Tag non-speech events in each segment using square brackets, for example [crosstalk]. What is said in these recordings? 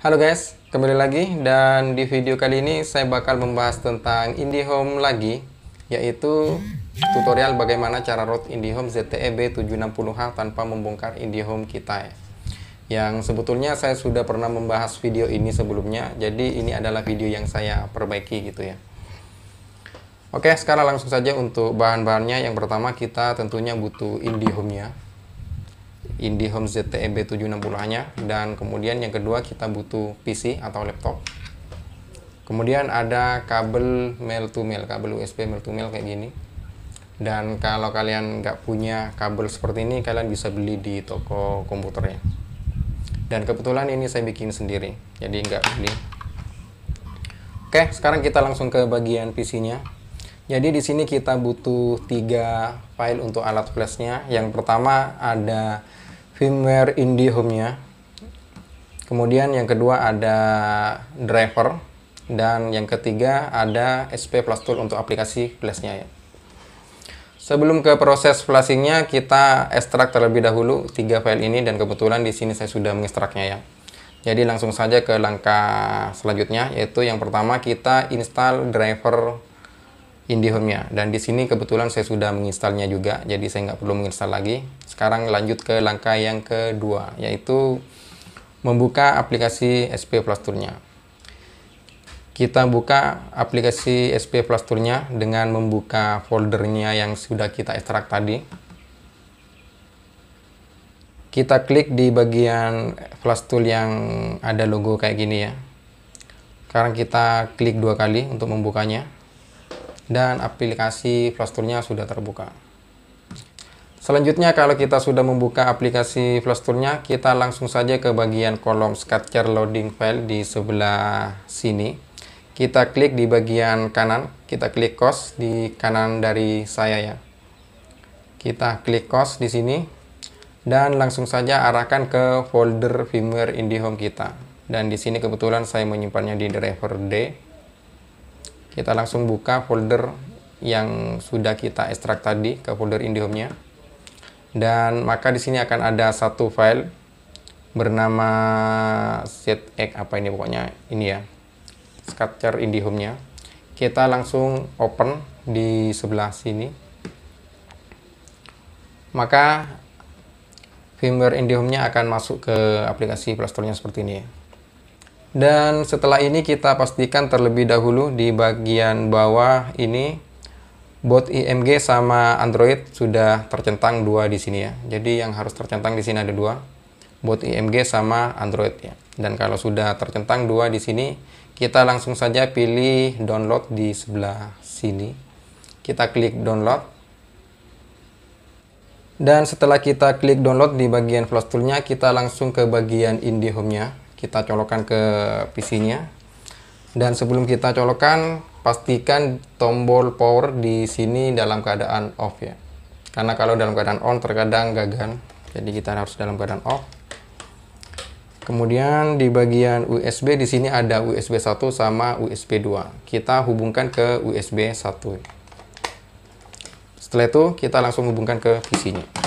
Halo guys, kembali lagi dan di video kali ini saya bakal membahas tentang IndiHome lagi yaitu tutorial bagaimana cara root IndiHome zte b 760H tanpa membongkar IndiHome kita yang sebetulnya saya sudah pernah membahas video ini sebelumnya jadi ini adalah video yang saya perbaiki gitu ya Oke sekarang langsung saja untuk bahan-bahannya yang pertama kita tentunya butuh IndiHome-nya IndiHome ZTEB 760-nya dan kemudian yang kedua kita butuh PC atau laptop kemudian ada kabel mail to mail kabel USB mail to mail kayak gini dan kalau kalian nggak punya kabel seperti ini kalian bisa beli di toko komputernya dan kebetulan ini saya bikin sendiri jadi nggak beli oke sekarang kita langsung ke bagian PC nya jadi di sini kita butuh tiga file untuk alat flashnya. Yang pertama ada firmware indie home-nya. Kemudian yang kedua ada driver dan yang ketiga ada SP Plus Tool untuk aplikasi flash-nya ya. Sebelum ke proses flashing-nya, kita ekstrak terlebih dahulu tiga file ini dan kebetulan di sini saya sudah mengekstraknya ya. Jadi langsung saja ke langkah selanjutnya yaitu yang pertama kita install driver IndiHome-nya. Dan di sini kebetulan saya sudah menginstalnya juga, jadi saya nggak perlu menginstal lagi. Sekarang lanjut ke langkah yang kedua, yaitu membuka aplikasi SP Plus Tour-nya. Kita buka aplikasi SP Plus Tour-nya dengan membuka foldernya yang sudah kita ekstrak tadi. Kita klik di bagian Plus Tool yang ada logo kayak gini ya. Sekarang kita klik dua kali untuk membukanya dan aplikasi Flasturnya sudah terbuka. Selanjutnya kalau kita sudah membuka aplikasi Flasturnya, kita langsung saja ke bagian kolom Sketcher Loading File di sebelah sini. Kita klik di bagian kanan, kita klik cost di kanan dari saya ya. Kita klik cost di sini dan langsung saja arahkan ke folder firmware IndiHome kita. Dan di sini kebetulan saya menyimpannya di driver D kita langsung buka folder yang sudah kita ekstrak tadi ke folder Indihome-nya. Dan maka di sini akan ada satu file bernama egg apa ini pokoknya ini ya. Scatter Indihome-nya. Kita langsung open di sebelah sini. Maka firmware Indihome-nya akan masuk ke aplikasi Play seperti ini ya. Dan setelah ini kita pastikan terlebih dahulu di bagian bawah ini bot IMG sama Android sudah tercentang dua di sini ya. Jadi yang harus tercentang di sini ada dua, bot IMG sama Android ya. Dan kalau sudah tercentang dua di sini, kita langsung saja pilih download di sebelah sini. Kita klik download. Dan setelah kita klik download di bagian flash toolnya, kita langsung ke bagian home nya kita colokkan ke PC-nya. Dan sebelum kita colokkan, pastikan tombol power di sini dalam keadaan off ya. Karena kalau dalam keadaan on terkadang gagal. Jadi kita harus dalam keadaan off. Kemudian di bagian USB di sini ada USB 1 sama USB 2. Kita hubungkan ke USB 1. Setelah itu kita langsung hubungkan ke PC-nya.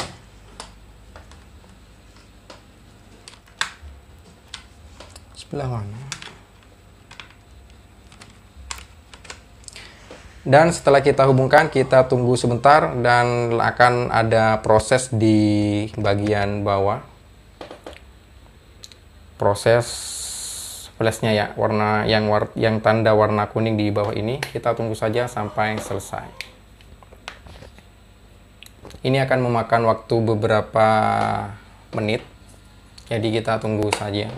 Dan setelah kita hubungkan, kita tunggu sebentar dan akan ada proses di bagian bawah. Proses flashnya ya, warna yang war yang tanda warna kuning di bawah ini, kita tunggu saja sampai selesai. Ini akan memakan waktu beberapa menit. Jadi kita tunggu saja.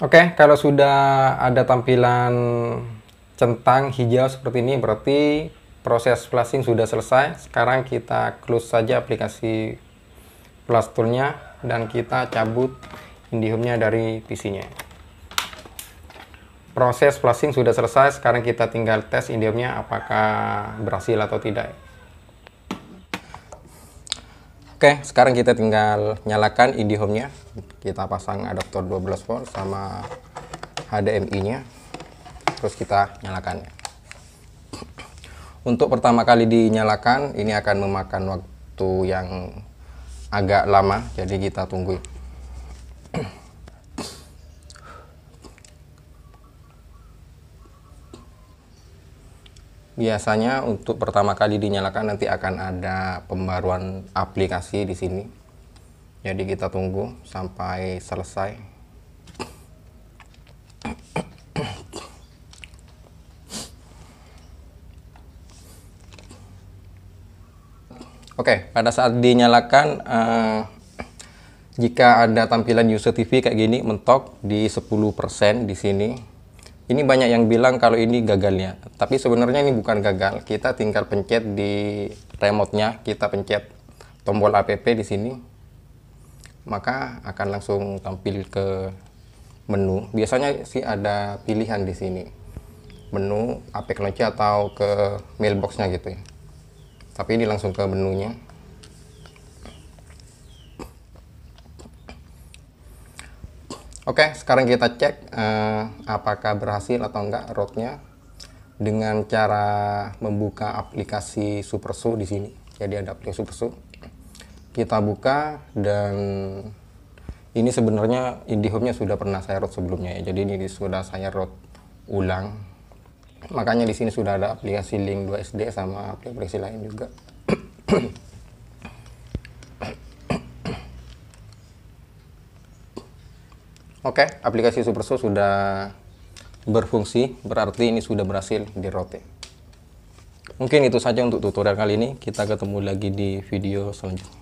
Oke, okay, kalau sudah ada tampilan centang hijau seperti ini berarti proses flashing sudah selesai. Sekarang kita close saja aplikasi Flash toolnya dan kita cabut IndiHome-nya dari PC-nya. Proses flashing sudah selesai, sekarang kita tinggal tes IndiHome-nya apakah berhasil atau tidak. Oke, okay, sekarang kita tinggal nyalakan IndiHome-nya kita pasang adaptor 12 volt sama HDMI nya terus kita nyalakan untuk pertama kali dinyalakan ini akan memakan waktu yang agak lama jadi kita tunggu biasanya untuk pertama kali dinyalakan nanti akan ada pembaruan aplikasi di sini jadi kita tunggu sampai selesai Oke, okay, pada saat dinyalakan, uh, jika ada tampilan user TV kayak gini mentok di 10% di sini, ini banyak yang bilang kalau ini gagalnya. Tapi sebenarnya ini bukan gagal. Kita tinggal pencet di remote-nya, kita pencet tombol app di sini, maka akan langsung tampil ke menu. Biasanya sih ada pilihan di sini. Menu AP kunci atau ke mailboxnya gitu ya. Tapi ini langsung ke menunya. Oke, sekarang kita cek uh, apakah berhasil atau enggak rootnya dengan cara membuka aplikasi SuperSu di sini. Jadi ada aplikasi SuperSu kita buka dan ini sebenarnya IndiHome-nya sudah pernah saya root sebelumnya ya. Jadi ini sudah saya root ulang. Makanya di sini sudah ada aplikasi link 2SD sama aplikasi lain juga. [coughs] Oke, okay, aplikasi Superso sudah berfungsi, berarti ini sudah berhasil di route. Ya. Mungkin itu saja untuk tutorial kali ini. Kita ketemu lagi di video selanjutnya.